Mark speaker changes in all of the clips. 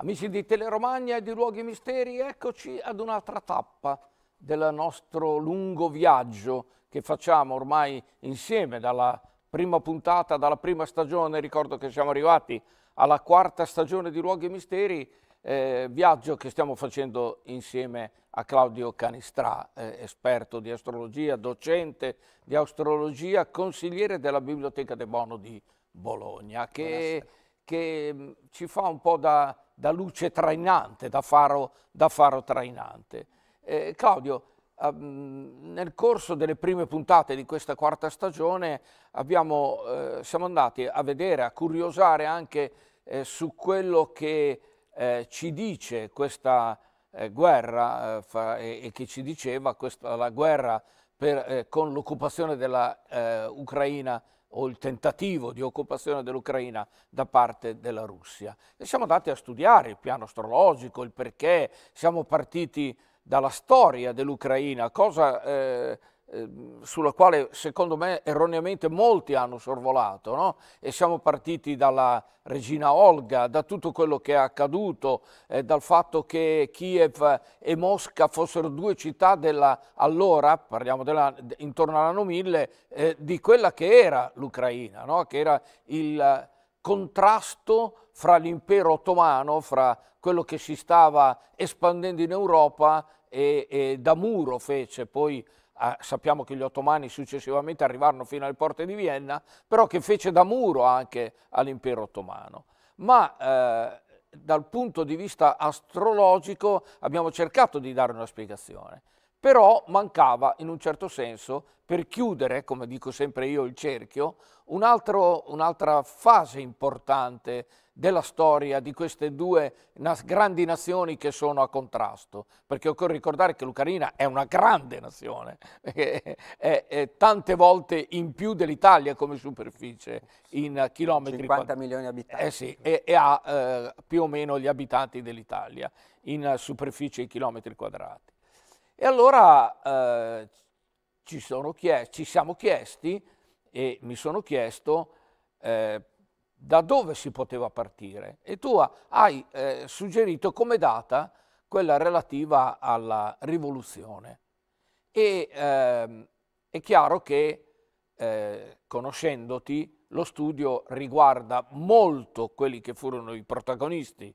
Speaker 1: Amici di Teleromagna e di Luoghi Misteri, eccoci ad un'altra tappa del nostro lungo viaggio che facciamo ormai insieme dalla prima puntata, dalla prima stagione, ricordo che siamo arrivati alla quarta stagione di Luoghi Misteri, eh, viaggio che stiamo facendo insieme a Claudio Canistrà, eh, esperto di astrologia, docente di astrologia, consigliere della Biblioteca De Bono di Bologna, che... Buonasera che mm, ci fa un po' da, da luce trainante, da faro, da faro trainante. Eh, Claudio, ehm, nel corso delle prime puntate di questa quarta stagione abbiamo, eh, siamo andati a vedere, a curiosare anche eh, su quello che eh, ci dice questa eh, guerra eh, fa, e, e, che ci diceva questa, la guerra per, con l'occupazione dell'Ucraina Ucraina o il tentativo di occupazione dell'Ucraina da parte della Russia. E siamo andati a studiare il piano astrologico, il perché, siamo partiti dalla storia dell'Ucraina, cosa eh, Ehm, sulla quale secondo me erroneamente molti hanno sorvolato, no? e siamo partiti dalla regina Olga, da tutto quello che è accaduto, eh, dal fatto che Kiev e Mosca fossero due città della, allora, parliamo della, intorno all'anno 1000, eh, di quella che era l'Ucraina, no? che era il contrasto fra l'impero ottomano, fra quello che si stava espandendo in Europa e, e da muro fece poi eh, sappiamo che gli ottomani successivamente arrivarono fino alle porte di Vienna, però che fece da muro anche all'impero ottomano. Ma eh, dal punto di vista astrologico abbiamo cercato di dare una spiegazione però mancava in un certo senso per chiudere, come dico sempre io, il cerchio, un'altra fase importante della storia di queste due nas grandi nazioni che sono a contrasto, perché occorre ricordare che l'Ucraina è una grande nazione, è, è, è tante volte in più dell'Italia come superficie in chilometri. 50 milioni di abitanti. Eh sì, e, e ha eh, più o meno gli abitanti dell'Italia in superficie in chilometri quadrati. E allora eh, ci, chiesti, ci, siamo chiesti e mi sono chiesto eh, da dove si poteva partire. E tu hai eh, suggerito come data quella relativa alla rivoluzione. E ehm, è chiaro che, eh, conoscendoti, lo studio riguarda molto quelli che furono i protagonisti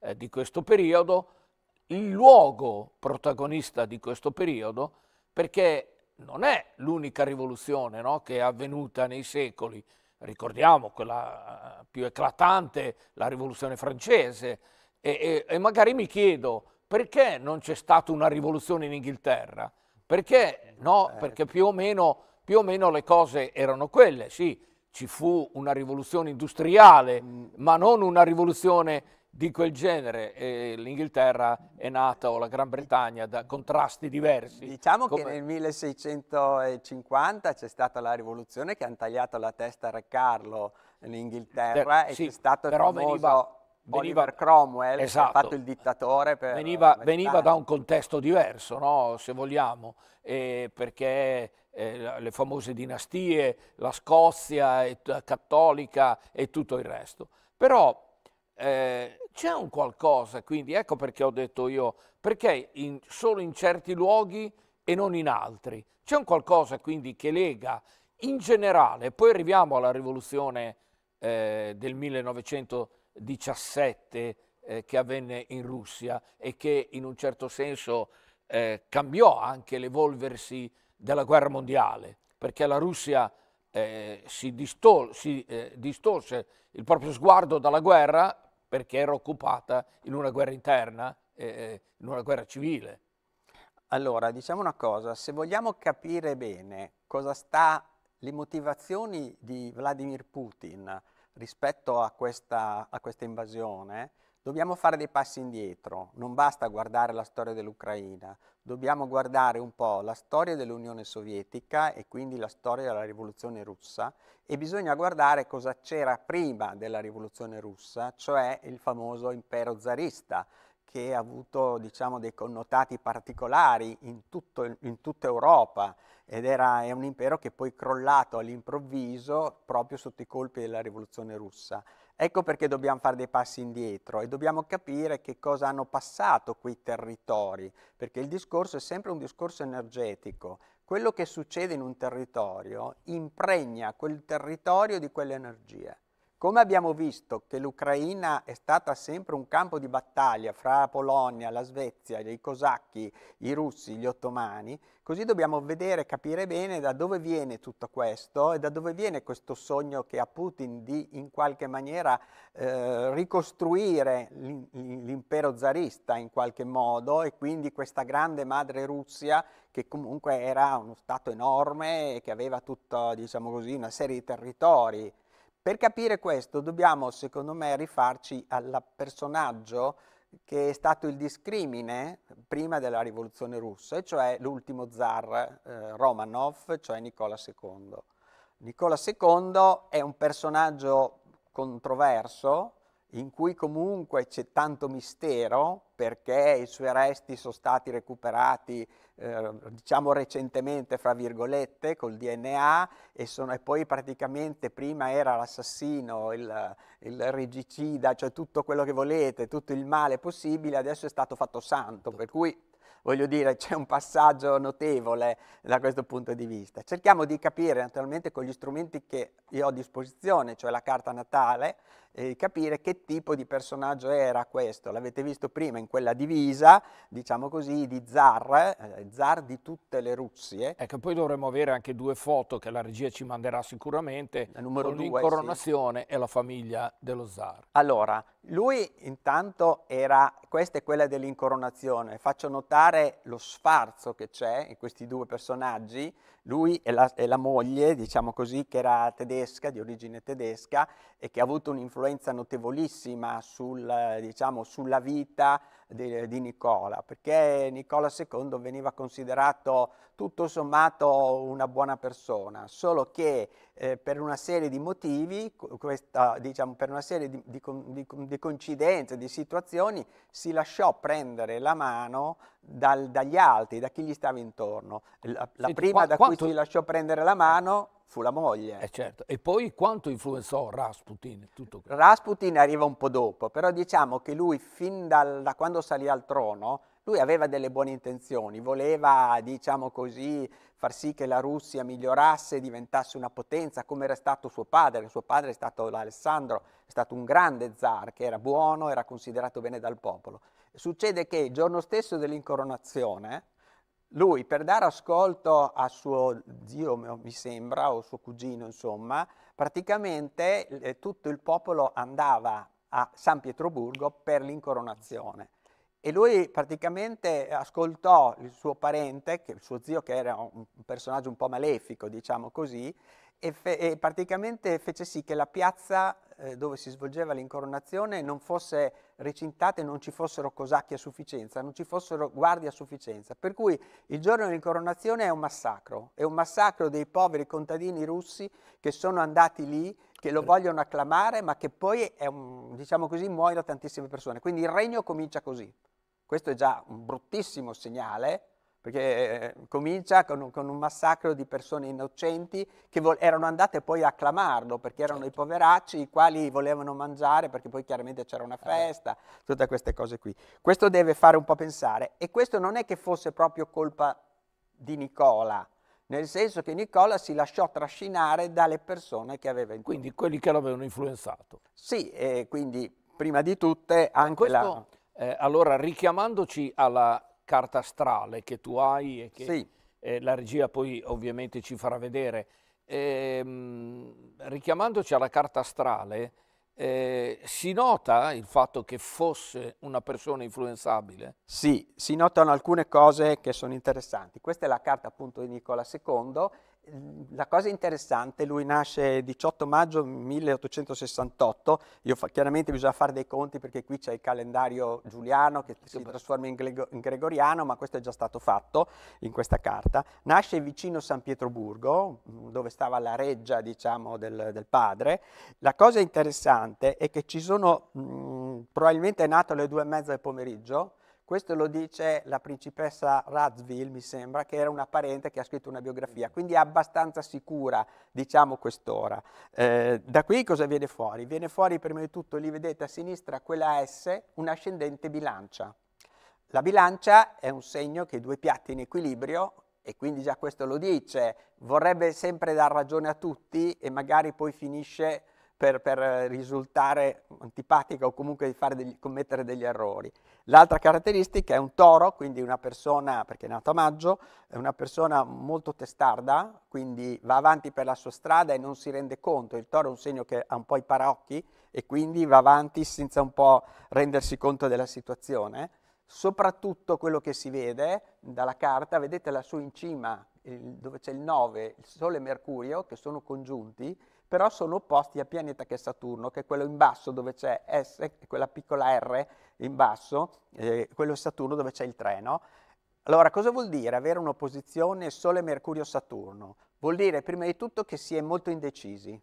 Speaker 1: eh, di questo periodo, il luogo protagonista di questo periodo perché non è l'unica rivoluzione no, che è avvenuta nei secoli. Ricordiamo quella eh, più eclatante, la rivoluzione francese. E, e, e magari mi chiedo perché non c'è stata una rivoluzione in Inghilterra? Perché no? Eh. Perché più o meno, più o meno le cose erano quelle. Sì, ci fu una rivoluzione industriale, mm. ma non una rivoluzione di quel genere eh, l'Inghilterra è nata o la Gran Bretagna da contrasti
Speaker 2: diversi. Diciamo Come... che nel 1650 c'è stata la rivoluzione che ha tagliato la testa a Re Carlo in Inghilterra e sì, c'è stato il famoso veniva, veniva Cromwell esatto, fatto il dittatore per veniva,
Speaker 1: veniva, da un contesto diverso, no? se vogliamo, eh, perché eh, le famose dinastie, la Scozia la cattolica e tutto il resto. Però eh, c'è un qualcosa, quindi ecco perché ho detto io, perché in, solo in certi luoghi e non in altri. C'è un qualcosa quindi che lega in generale, poi arriviamo alla rivoluzione eh, del 1917 eh, che avvenne in Russia e che in un certo senso eh, cambiò anche l'evolversi della guerra mondiale, perché la Russia eh, si, distol si eh, distolse il proprio sguardo dalla guerra perché era
Speaker 2: occupata in una guerra interna, eh, in una guerra civile. Allora, diciamo una cosa, se vogliamo capire bene cosa sta, le motivazioni di Vladimir Putin rispetto a questa, a questa invasione, Dobbiamo fare dei passi indietro, non basta guardare la storia dell'Ucraina, dobbiamo guardare un po' la storia dell'Unione Sovietica e quindi la storia della rivoluzione russa e bisogna guardare cosa c'era prima della rivoluzione russa, cioè il famoso impero zarista che ha avuto diciamo, dei connotati particolari in, tutto, in tutta Europa ed era, è un impero che poi è crollato all'improvviso proprio sotto i colpi della rivoluzione russa. Ecco perché dobbiamo fare dei passi indietro e dobbiamo capire che cosa hanno passato quei territori, perché il discorso è sempre un discorso energetico. Quello che succede in un territorio impregna quel territorio di quell'energia. Come abbiamo visto che l'Ucraina è stata sempre un campo di battaglia fra Polonia, la Svezia, i cosacchi, i russi, gli ottomani, così dobbiamo vedere, capire bene da dove viene tutto questo e da dove viene questo sogno che ha Putin di in qualche maniera eh, ricostruire l'impero zarista in qualche modo e quindi questa grande madre Russia che comunque era uno stato enorme e che aveva tutta, diciamo una serie di territori per capire questo dobbiamo, secondo me, rifarci al personaggio che è stato il discrimine prima della rivoluzione russa, e cioè l'ultimo zar eh, Romanov, cioè Nicola II. Nicola II è un personaggio controverso, in cui comunque c'è tanto mistero perché i suoi resti sono stati recuperati, eh, diciamo recentemente, fra virgolette, col DNA e, sono, e poi praticamente prima era l'assassino, il, il, regicida, cioè tutto quello che volete, tutto il male possibile, adesso è stato fatto santo, per cui voglio dire, c'è un passaggio notevole da questo punto di vista. Cerchiamo di capire naturalmente con gli strumenti che io ho a disposizione, cioè la carta natale, eh, capire che tipo di personaggio era questo. L'avete visto prima in quella divisa, diciamo così, di zar, eh, zar di tutte le Russie. Ecco, poi dovremo avere anche due foto che la regia
Speaker 1: ci manderà sicuramente, la numero con l'incoronazione
Speaker 2: sì. e la famiglia dello zar. Allora, lui intanto era, questa è quella dell'incoronazione, faccio notare notare lo sfarzo che c'è in questi due personaggi, lui e la, e la, moglie, diciamo così, che era tedesca, di origine tedesca, e che ha avuto un'influenza notevolissima sul, diciamo, sulla vita di, di, Nicola, perché Nicola II veniva considerato tutto sommato una buona persona, solo che eh, per una serie di motivi, questa, diciamo, per una serie di, di, di, coincidenze, di situazioni, si lasciò prendere la mano dal, dagli altri, da chi gli stava intorno. La, la sì, prima qua, da quanto... cui si lasciò prendere la mano fu la moglie. Eh certo. E poi quanto influenzò Rasputin? Tutto questo? Rasputin arriva un po' dopo, però diciamo che lui fin dal, da quando salì al trono, lui aveva delle buone intenzioni, voleva, diciamo così, far sì che la Russia migliorasse diventasse una potenza, come era stato suo padre. Suo padre è stato l'Alessandro, è stato un grande zar che era buono, era considerato bene dal popolo. Succede che il giorno stesso dell'incoronazione, lui per dare ascolto a suo zio, mi sembra, o suo cugino, insomma, praticamente eh, tutto il popolo andava a San Pietroburgo per l'incoronazione e lui praticamente ascoltò il suo parente, il suo zio che era un personaggio un po' malefico, diciamo così, e, fe- e praticamente fece sì che la piazza eh, dove si svolgeva l'incoronazione non fosse recintata e non ci fossero cosacchi a sufficienza, non ci fossero guardie a sufficienza. Per cui il giorno dell'incoronazione è un massacro, è un massacro dei poveri contadini russi che sono andati lì che lo vogliono acclamare, ma che poi, un, diciamo così, muoiono tantissime persone. Quindi il regno comincia così. Questo è già un bruttissimo segnale perché eh, comincia con, con, un massacro di persone innocenti che erano andate poi a clamarlo, perché erano certo. i poveracci i quali volevano mangiare, perché poi chiaramente c'era una eh. festa, tutte queste cose qui. Questo deve fare un po' pensare e questo non è che fosse proprio colpa di Nicola, nel senso che Nicola si lasciò trascinare dalle persone che aveva intorno. Quindi quelli che l'avevano influenzato. Sì, eh, quindi prima di tutte anche
Speaker 1: questo... la eh, allora, richiamandoci alla carta astrale che tu hai e che sì. eh, la regia poi ovviamente ci farà vedere, ehm, richiamandoci alla carta astrale, eh, si nota il fatto che
Speaker 2: fosse una persona influenzabile? Sì, si notano alcune cose che sono interessanti. Questa è la carta appunto di Nicola II Ehm, la cosa interessante, lui nasce il 18 maggio 1868, io fa, chiaramente bisogna fare dei conti perché qui c'è il calendario giuliano che si trasforma in, grego, in, gregoriano, ma questo è già stato fatto in questa carta. Nasce vicino San Pietroburgo, mm, dove stava la reggia diciamo, del, del padre. La cosa interessante è che ci sono, mh, mm, probabilmente è nato alle due e mezza del pomeriggio, questo lo dice la principessa Razzville, mi sembra, che era una parente che ha scritto una biografia, mm. quindi è abbastanza sicura, diciamo, quest'ora. Eh, da qui cosa viene fuori? Viene fuori prima di tutto, lì vedete a sinistra, quella S, un ascendente bilancia. La bilancia è un segno che i due piatti in equilibrio, e quindi già questo lo dice, vorrebbe sempre dar ragione a tutti e magari poi finisce per, per, risultare antipatica o comunque degli, commettere degli errori. L'altra caratteristica è un toro, quindi una persona, perché è nato a maggio, è una persona molto testarda, quindi va avanti per la sua strada e non si rende conto. Il toro è un segno che ha un po' i paraocchi e quindi va avanti senza un po' rendersi conto della situazione. Soprattutto quello che si vede dalla carta, vedete lassù in cima, il, dove c'è il 9, il Sole e Mercurio, che sono congiunti, però sono opposti a pianeta che è Saturno, che è quello in basso dove c'è S, quella piccola R in basso, eh, quello è Saturno dove c'è il 3, no? Allora, cosa vuol dire avere un'opposizione Sole-Mercurio-Saturno? Vuol dire prima di tutto che si è molto indecisi,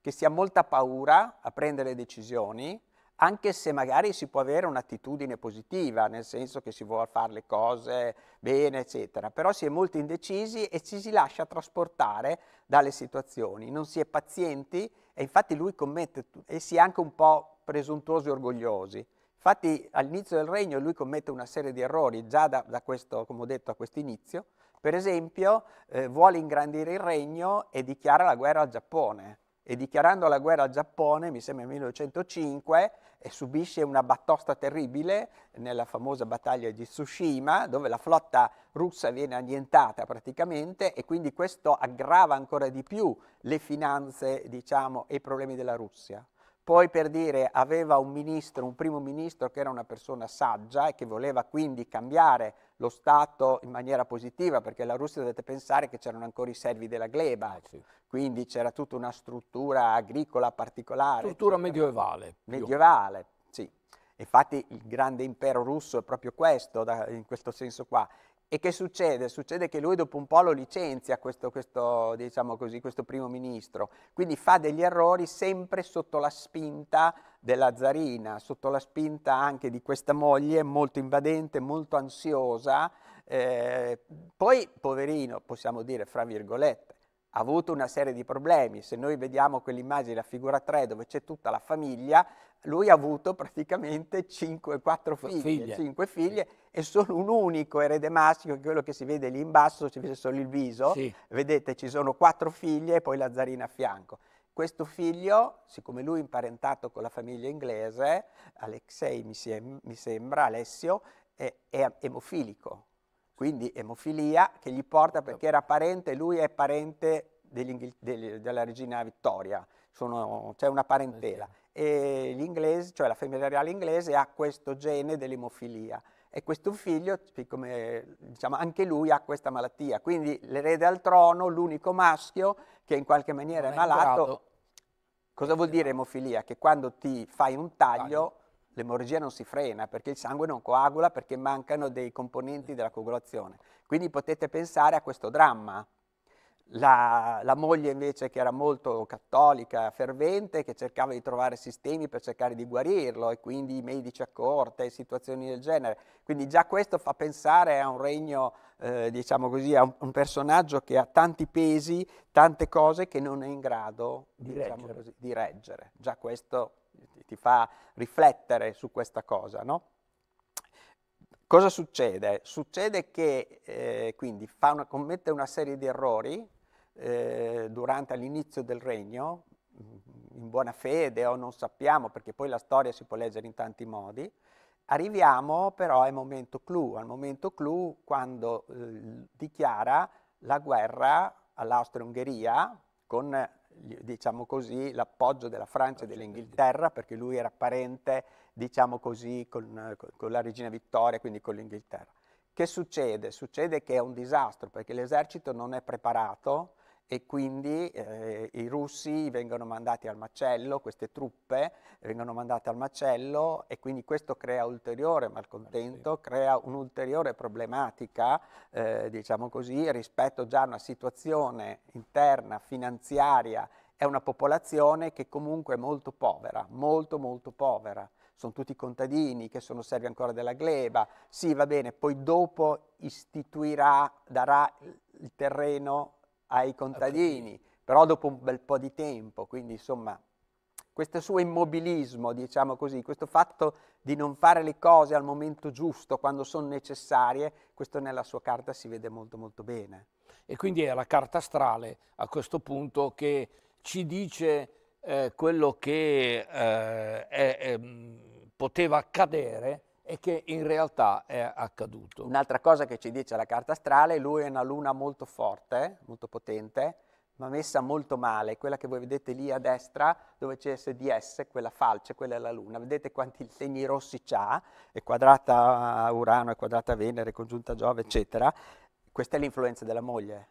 Speaker 2: che si ha molta paura a prendere decisioni, anche se magari si può avere un'attitudine positiva, nel senso che si vuole fare le cose bene, eccetera, però si è molto indecisi e ci si lascia trasportare dalle situazioni, non si è pazienti e infatti lui commette, e si è anche un po' presuntuosi e orgogliosi. Infatti all'inizio del regno lui commette una serie di errori, già da, da questo, come ho detto, a questo inizio. Per esempio eh, vuole ingrandire il regno e dichiara la guerra al Giappone e dichiarando la guerra al Giappone, mi sembra nel 1905, subisce una battosta terribile nella famosa battaglia di Tsushima, dove la flotta russa viene annientata praticamente e quindi questo aggrava ancora di più le finanze diciamo, e i problemi della Russia. Poi per dire aveva un ministro, un primo ministro che era una persona saggia e che voleva quindi cambiare lo Stato in maniera positiva, perché la Russia dovete pensare che c'erano ancora i servi della gleba, eh, sì. quindi c'era tutta una struttura agricola particolare. Struttura eccetera. medievale. Medievale, sì. Infatti il grande impero russo è proprio questo, da, in questo senso qua. E che succede? Succede che lui dopo un po' lo licenzia questo, questo, diciamo così, questo primo ministro, quindi fa degli errori sempre sotto la spinta della zarina, sotto la spinta anche di questa moglie molto invadente, molto ansiosa, eh, poi poverino, possiamo dire fra virgolette, ha avuto una serie di problemi. Se noi vediamo quell'immagine, la figura 3, dove c'è tutta la famiglia, lui ha avuto praticamente 5, 4 figlie, figlie. 5 figlie sì. e solo un unico erede maschio, quello che si vede lì in basso, si vede solo il viso. Sì. Vedete, ci sono 4 figlie e poi la zarina a fianco. Questo figlio, siccome lui è imparentato con la famiglia inglese, Alexei mi, sem mi sembra, Alessio, è, è emofilico, quindi emofilia che gli porta perché era parente, lui è parente degli, della regina Vittoria, c'è una parentela. E l'inglese, cioè la famiglia reale inglese, ha questo gene dell'emofilia e questo figlio, come, diciamo, anche lui ha questa malattia, quindi l'erede al trono, l'unico maschio che in qualche maniera non è malato. Cosa vuol dire emofilia? Che quando ti fai un taglio l'emorragia non si frena perché il sangue non coagula, perché mancano dei componenti della coagulazione. Quindi potete pensare a questo dramma la, la, moglie invece che era molto cattolica, fervente, che cercava di trovare sistemi per cercare di guarirlo e quindi i medici a corte, situazioni del genere. Quindi già questo fa pensare a un regno, eh, diciamo così, a un, un, personaggio che ha tanti pesi, tante cose che non è in grado di, diciamo reggere. Così, di reggere. Già questo ti fa riflettere su questa cosa, no? Cosa succede? Succede che eh, quindi una, commette una serie di errori eh, durante l'inizio del regno, mm, in buona fede o non sappiamo, perché poi la storia si può leggere in tanti modi. Arriviamo però al momento clou, al momento clou quando eh, dichiara la guerra all'Austria-Ungheria con, diciamo così, l'appoggio della Francia e dell'Inghilterra, perché lui era parente diciamo così, con, con la regina Vittoria, quindi con l'Inghilterra. Che succede? Succede che è un disastro perché l'esercito non è preparato e quindi eh, i russi vengono mandati al macello, queste truppe vengono mandate al macello e quindi questo crea ulteriore malcontento, crea un'ulteriore problematica, eh, diciamo così, rispetto già a una situazione interna, finanziaria, è una popolazione che comunque è molto povera, molto molto povera sono tutti contadini che sono servi ancora della gleba, sì va bene, poi dopo istituirà, darà il terreno ai contadini, okay. però dopo un bel po' di tempo, quindi insomma questo suo immobilismo, diciamo così, questo fatto di non fare le cose al momento giusto, quando sono necessarie, questo nella sua carta si vede molto molto bene. E
Speaker 1: quindi è la carta astrale a questo punto che ci dice eh, quello che eh, è, è, ehm, poteva accadere
Speaker 2: e che in realtà è accaduto. Un'altra cosa che ci dice la carta astrale, lui è una luna molto forte, molto potente, ma messa molto male, quella che voi vedete lì a destra dove c'è SDS, quella falce, quella è la Luna, vedete quanti segni rossi c'ha, è quadrata eh, Urano, è quadrata Venere, è congiunta Giove, eccetera, questa è l'influenza della moglie,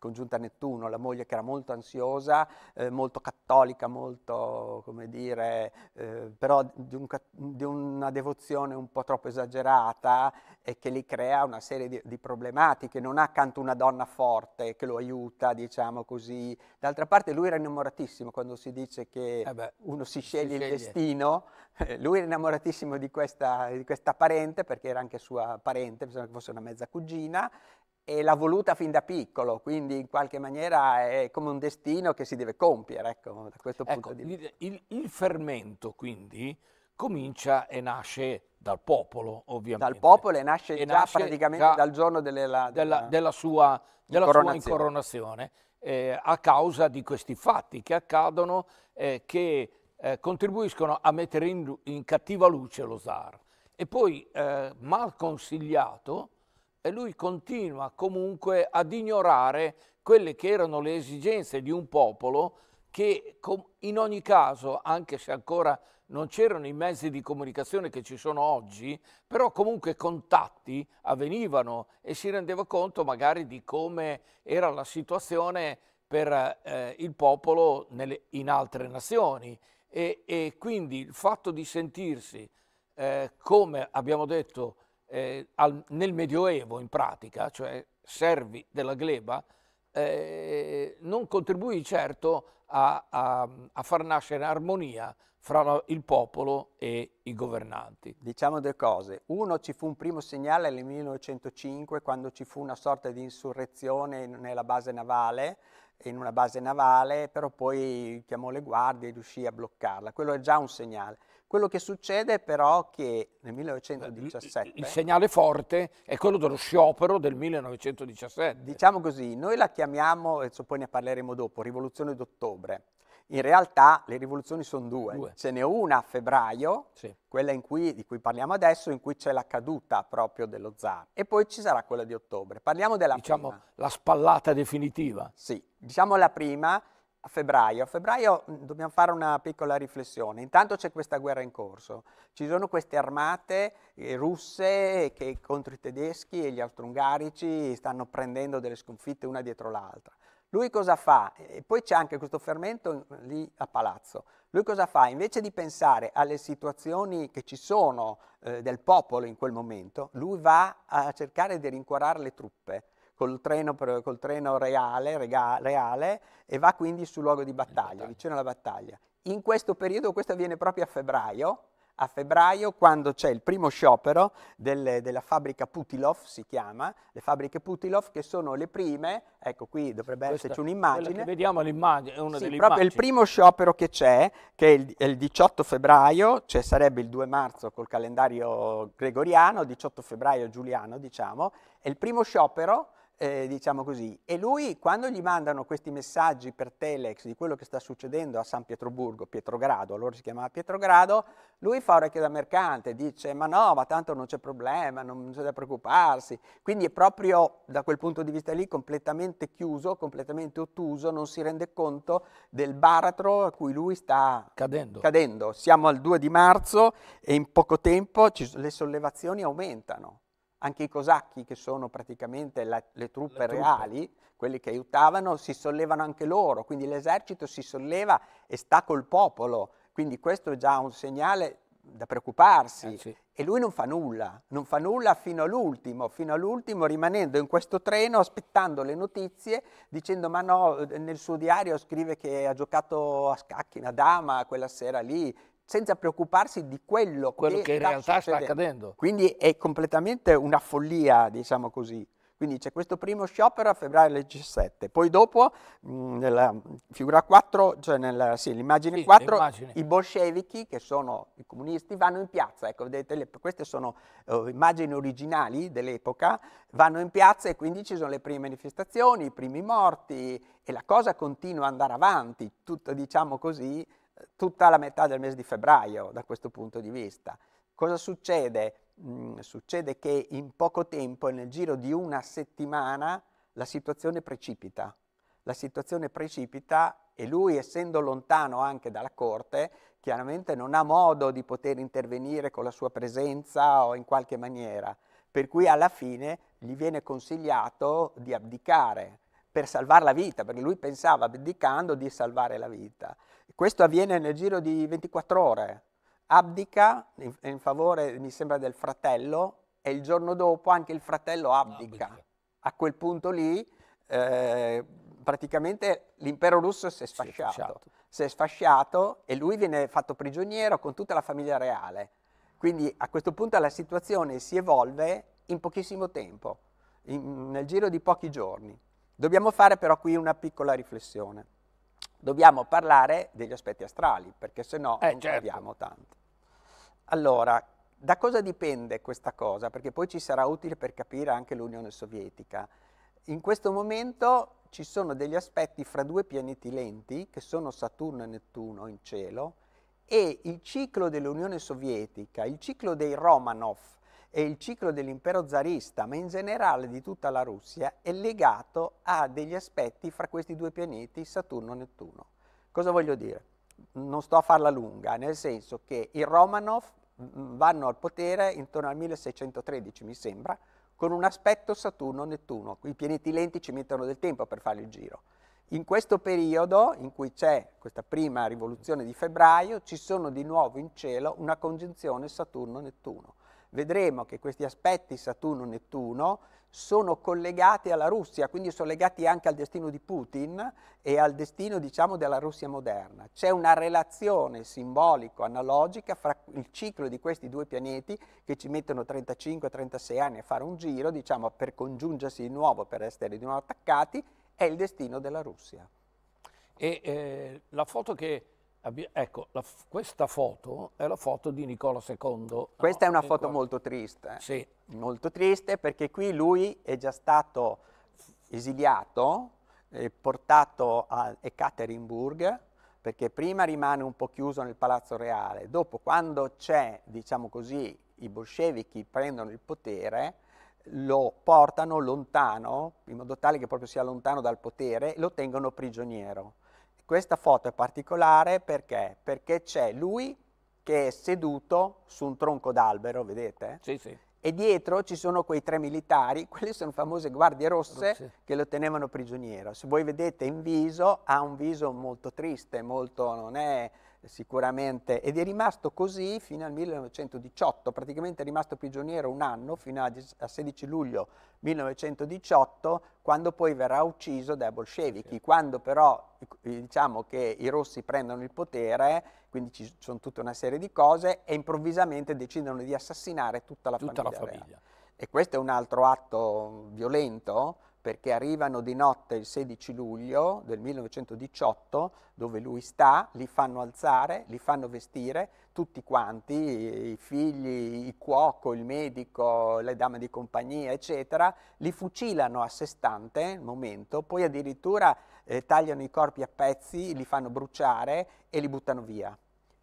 Speaker 2: congiunta Nettuno, la moglie che era molto ansiosa, eh, molto cattolica, molto, come dire, eh, però di, un, di, una devozione un po' troppo esagerata e che gli crea una serie di, di, problematiche, non ha accanto una donna forte che lo aiuta, diciamo così. D'altra parte lui era innamoratissimo, quando si dice che eh beh, uno si sceglie, si sceglie. il destino, eh, lui era innamoratissimo di questa, di questa parente, perché era anche sua parente, pensava che fosse una mezza cugina, e l'ha voluta fin da piccolo, quindi in qualche maniera è come un destino che si deve compiere, ecco, da questo ecco, punto ecco, di vista. Il, il fermento, quindi, comincia e nasce
Speaker 1: dal popolo, ovviamente. Dal popolo e nasce e già nasce praticamente già dal giorno delle, della, della, della, sua, della incoronazione, sua incoronazione eh, a causa di questi fatti che accadono eh, che eh, contribuiscono a mettere in, in, cattiva luce lo zar. E poi eh, mal consigliato e lui continua comunque ad ignorare quelle che erano le esigenze di un popolo che in ogni caso, anche se ancora non c'erano i mezzi di comunicazione che ci sono oggi, però comunque contatti avvenivano e si rendeva conto magari di come era la situazione per eh, il popolo nelle, in altre nazioni. E, e, quindi il fatto di sentirsi, eh, come abbiamo detto, eh, al, nel Medioevo in pratica, cioè servi della gleba, eh, non contribuì certo a, a,
Speaker 2: a, far nascere armonia fra il popolo e i governanti. Diciamo due cose. Uno, ci fu un primo segnale nel 1905 quando ci fu una sorta di insurrezione nella base navale, in una base navale, però poi chiamò le guardie e riuscì a bloccarla. Quello è già un segnale. Quello che succede però è che nel 1917... Il, il, segnale forte è quello dello sciopero del 1917. Diciamo così, noi la chiamiamo, e poi ne parleremo dopo, rivoluzione d'ottobre. In realtà le rivoluzioni sono due. due. Ce n'è una a febbraio, sì. quella cui, di cui parliamo adesso, in cui c'è la caduta proprio dello zar. E poi ci sarà quella di ottobre. Parliamo della diciamo, prima. Diciamo la spallata definitiva. Sì, diciamo la prima a febbraio. A febbraio mm, dobbiamo fare una piccola riflessione. Intanto c'è questa guerra in corso. Ci sono queste armate eh, russe che contro i tedeschi e gli austro-ungarici stanno prendendo delle sconfitte una dietro l'altra. Lui cosa fa? E poi c'è anche questo fermento lì a palazzo. Lui cosa fa? Invece di pensare alle situazioni che ci sono eh, del popolo in quel momento, lui va a cercare di rincuorare le truppe col treno, col treno reale, rega, reale, e va quindi sul luogo di battaglia, vicino alla battaglia. In questo periodo, questo avviene proprio a febbraio, a febbraio quando c'è il primo sciopero delle, della fabbrica Putilov, si chiama, le fabbriche Putilov che sono le prime, ecco qui dovrebbe Questa, esserci un'immagine. vediamo l'immagine, è una sì, delle proprio immagini. il primo sciopero che c'è, che è il, è il 18 febbraio, cioè sarebbe il 2 marzo col calendario gregoriano, 18 febbraio giuliano diciamo, è il primo sciopero eh, diciamo così. E lui, quando gli mandano questi messaggi per Telex di quello che sta succedendo a San Pietroburgo, Pietrogrado, allora si chiamava Pietrogrado, lui fa orecchie da mercante, dice ma no, ma tanto non c'è problema, non, non c'è da preoccuparsi. Quindi è proprio da quel punto di vista lì completamente chiuso, completamente ottuso, non si rende conto del baratro a cui lui sta cadendo. cadendo. Siamo al 2 di marzo e in poco tempo ci, le sollevazioni aumentano anche i cosacchi, che sono praticamente la, le truppe le reali, truppe. quelli che aiutavano, si sollevano anche loro, quindi l'esercito si solleva e sta col popolo, quindi questo è già un segnale da preoccuparsi eh sì. e lui non fa nulla, non fa nulla fino all'ultimo, fino all'ultimo rimanendo in questo treno aspettando le notizie dicendo ma no nel suo diario scrive che ha giocato a scacchi una dama quella sera lì senza preoccuparsi di quello, quello che, che in realtà succedendo. sta accadendo. Quindi è completamente una follia, diciamo così. Quindi c'è questo primo sciopero a febbraio del 17, poi dopo, mh, nella figura 4, cioè nella, sì, l'immagine sì, 4, l'immagine. i bolscevichi, che sono i comunisti, vanno in piazza. Ecco, vedete, le, queste sono uh, immagini originali dell'epoca, vanno in piazza e quindi ci sono le prime manifestazioni, i primi morti e la cosa continua ad andare avanti, tutto diciamo così, tutta la metà del mese di febbraio da questo punto di vista. Cosa succede? Mm, succede che in poco tempo, nel giro di una settimana, la situazione precipita. La situazione precipita e lui, essendo lontano anche dalla corte, chiaramente non ha modo di poter intervenire con la sua presenza o in qualche maniera. Per cui alla fine gli viene consigliato di abdicare, per salvare la vita, perché lui pensava, abdicando, di salvare la vita. Questo avviene nel giro di 24 ore. Abdica in, in favore, mi sembra, del fratello e il giorno dopo anche il fratello ah, abdica. abdica. A quel punto lì eh, praticamente l'impero russo si è sfasciato. Si è, sfasciato. si è sfasciato e lui viene fatto prigioniero con tutta la famiglia reale. Quindi a questo punto la situazione si evolve in pochissimo tempo, in, nel giro di pochi giorni. Dobbiamo fare però qui una piccola riflessione. Dobbiamo parlare degli aspetti astrali, perché se no eh, non certo. abbiamo tanto. Allora, da cosa dipende questa cosa? Perché poi ci sarà utile per capire anche l'Unione Sovietica. In questo momento ci sono degli aspetti fra due pianeti lenti, che sono Saturno e Nettuno in cielo, e il ciclo dell'Unione Sovietica, il ciclo dei Romanov, e il ciclo dell'impero zarista, ma in generale di tutta la Russia, è legato a degli aspetti fra questi due pianeti, Saturno e Nettuno. Cosa voglio dire? Non sto a farla lunga, nel senso che i Romanov mm, vanno al potere intorno al 1613, mi sembra, con un aspetto Saturno-Nettuno. I pianeti lenti ci mettono del tempo per fare il giro. In questo periodo, in cui c'è questa prima rivoluzione di febbraio, ci sono di nuovo in cielo una congiunzione Saturno-Nettuno vedremo che questi aspetti Saturno-Nettuno sono collegati alla Russia, quindi sono legati anche al destino di Putin e al destino, diciamo, della Russia moderna. C'è una relazione simbolico-analogica fra il ciclo di questi due pianeti che ci mettono 35-36 anni a fare un giro, diciamo, per congiungersi di nuovo, per essere di nuovo attaccati, è il destino della Russia.
Speaker 1: E eh, la foto che Ecco, la, questa foto è la foto di Nicola II. Questa no? è una foto Nicola. molto
Speaker 2: triste. Sì. Molto triste perché qui lui è già stato esiliato, eh, portato a Ekaterinburg, perché prima rimane un po' chiuso nel Palazzo Reale, dopo quando c'è, diciamo così, i bolscevichi prendono il potere, lo portano lontano, in modo tale che proprio sia lontano dal potere, lo tengono prigioniero questa foto è particolare perché? Perché c'è lui che è seduto su un tronco d'albero, vedete? Sì, sì. E dietro ci sono quei tre militari, quelle sono famose guardie rosse Rossi. che lo tenevano prigioniero. Se voi vedete in viso, ha un viso molto triste, molto non è sicuramente, ed è rimasto così fino al 1918, praticamente è rimasto prigioniero un anno, fino al 16 luglio 1918, quando poi verrà ucciso dai bolscevichi, sì. quando però eh, diciamo che i rossi prendono il potere, quindi ci sono tutta una serie di cose, e improvvisamente decidono di assassinare tutta la tutta famiglia. La famiglia. E questo è un altro atto violento, perché arrivano di notte il 16 luglio del 1918, dove lui sta, li fanno alzare, li fanno vestire, tutti quanti, i figli, il cuoco, il medico, le dame di compagnia, eccetera, li fucilano a sé stante, il momento, poi addirittura eh, tagliano i corpi a pezzi, li fanno bruciare e li buttano via.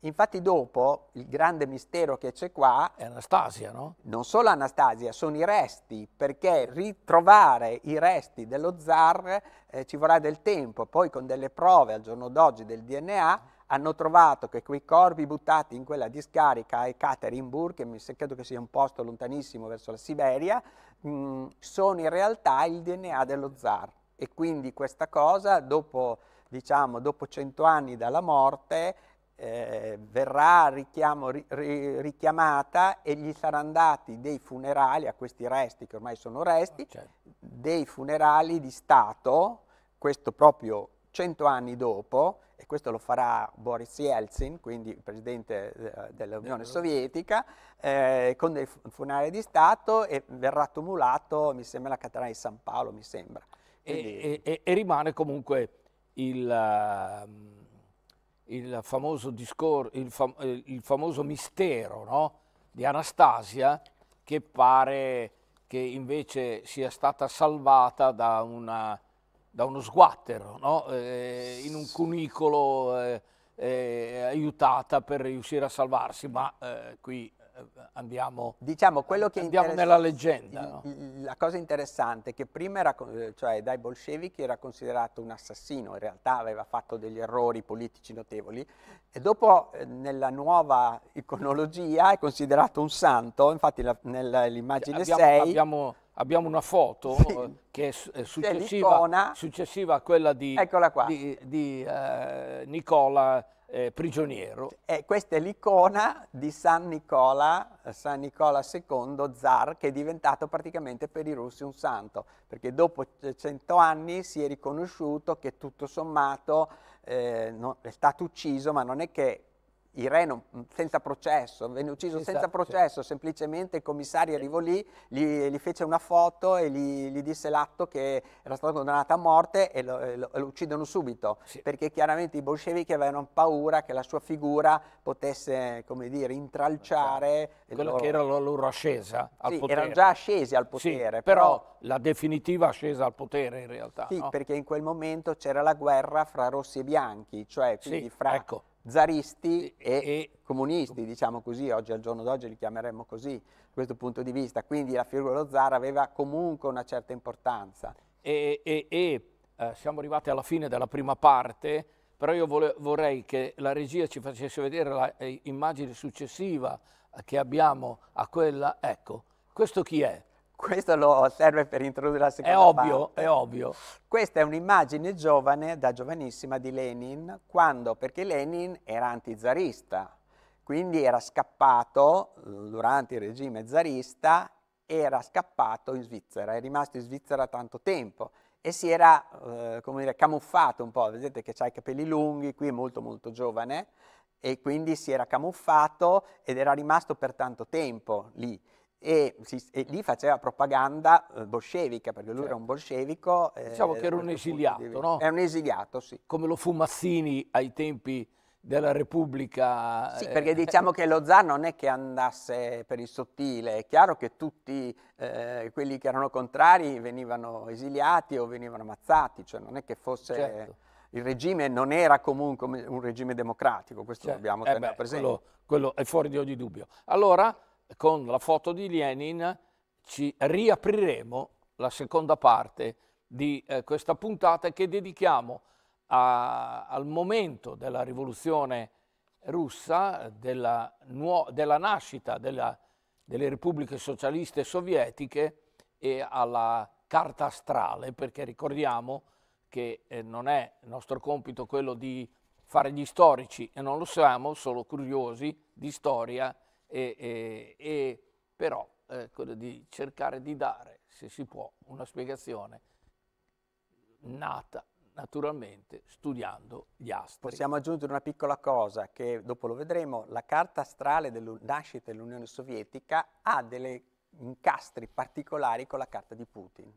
Speaker 2: Infatti dopo il grande mistero che c'è qua... È Anastasia, no? Non solo Anastasia, sono i resti, perché ritrovare i resti dello zar eh, ci vorrà del tempo. Poi con delle prove al giorno d'oggi del DNA hanno trovato che quei corpi buttati in quella discarica a Ekaterinburg, che mi, credo che sia un posto lontanissimo verso la Siberia, mh, mm, sono in realtà il DNA dello zar. E quindi questa cosa, dopo, diciamo, dopo 100 anni dalla morte, eh, verrà richiamo, ri, ri, richiamata e gli saranno dati dei funerali, a questi resti che ormai sono resti, ah, certo. dei funerali di Stato, questo proprio cento anni dopo, e questo lo farà Boris Yeltsin, quindi il presidente eh, dell'Unione ecco. Sovietica, eh, con dei funerali di Stato e verrà tumulato, mi sembra, la cattedrale di San Paolo, mi sembra. Quindi... E, e, e, rimane comunque il... Uh,
Speaker 1: il famoso, discor- il fam- eh, il famoso mistero no? di Anastasia che pare che invece sia stata salvata da, una, da uno sguattero no? eh, in un cunicolo eh,
Speaker 2: eh, aiutata per riuscire a salvarsi, ma eh, qui andiamo, diciamo, quello che andiamo nella leggenda. No? La cosa interessante è che prima era, eh, cioè, dai bolscevichi era considerato un assassino, in realtà aveva fatto degli errori politici notevoli, e dopo eh, nella nuova iconologia è considerato un santo, infatti la, nell'immagine 6... Abbiamo, abbiamo una foto sì, che è successiva, successiva, a quella di, di, di eh, Nicola eh, prigioniero. E questa è l'icona di San Nicola, eh, San Nicola II, zar, che è diventato praticamente per i russi un santo, perché dopo cento anni si è riconosciuto che tutto sommato eh, non, è stato ucciso, ma non è che il re non, mm, senza processo, venne ucciso senza esatto, processo, semplicemente il commissario arrivò lì, gli, gli fece una foto e gli, gli disse l'atto che era stato condannato a morte e lo, lo, lo uccidono subito, sì. perché chiaramente i bolscevichi avevano paura che la sua figura potesse, come dire, intralciare... Certo. Quello loro... che era la loro
Speaker 1: ascesa
Speaker 2: al sì, potere. erano già ascesi al potere.
Speaker 1: Sì, però, però, la definitiva ascesa al potere in realtà. Sì, no? perché
Speaker 2: in quel momento c'era la guerra fra rossi e bianchi, cioè quindi fra... Ecco zaristi e, e, comunisti, diciamo così, oggi al giorno d'oggi li chiameremmo così, da questo punto di vista. Quindi la figura dello zar aveva comunque una certa importanza.
Speaker 1: E, e, e eh, siamo arrivati alla fine della prima parte, però io vole, vorrei che la regia ci facesse vedere l'immagine eh, successiva che abbiamo a
Speaker 2: quella. Ecco, questo chi è? Questo lo serve per introdurre la seconda è ovvio, parte. È ovvio, Questa è un'immagine giovane, da giovanissima, di Lenin, quando, perché Lenin era antizarista, quindi era scappato durante il regime zarista, era scappato in Svizzera, è rimasto in Svizzera tanto tempo e si era, eh, come dire, camuffato un po', vedete che ha i capelli lunghi, qui è molto molto giovane, e quindi si era camuffato ed era rimasto per tanto tempo lì. E, e, lì faceva propaganda eh, bolscevica, perché lui certo. era un certo. bolscevico. Eh, diciamo eh, che era un esiliato, di... no?
Speaker 1: È un esiliato, sì. Come lo fu Mazzini ai tempi della Repubblica. Sì, eh, perché diciamo
Speaker 2: che lo zar non è che andasse per il sottile, è chiaro che tutti eh, quelli che erano contrari venivano esiliati o venivano ammazzati, cioè non è che fosse... Certo. Il regime non era comunque un regime democratico, questo certo. dobbiamo tenere eh beh, presente. Quello, quello è fuori di ogni dubbio. Allora, con la
Speaker 1: foto di Lenin ci riapriremo la seconda parte di eh, questa puntata che dedichiamo a, al momento della rivoluzione russa, della, della nascita della, delle repubbliche socialiste sovietiche e alla carta astrale, perché ricordiamo che eh, non è nostro compito quello di fare gli storici e non lo siamo, solo curiosi di storia e, e, e però eh, quello ecco, di cercare di dare, se si può, una spiegazione
Speaker 2: nata naturalmente studiando gli astri. Possiamo aggiungere una piccola cosa che dopo lo vedremo, la carta astrale della nascita dell'Unione Sovietica ha degli incastri particolari con la carta di Putin.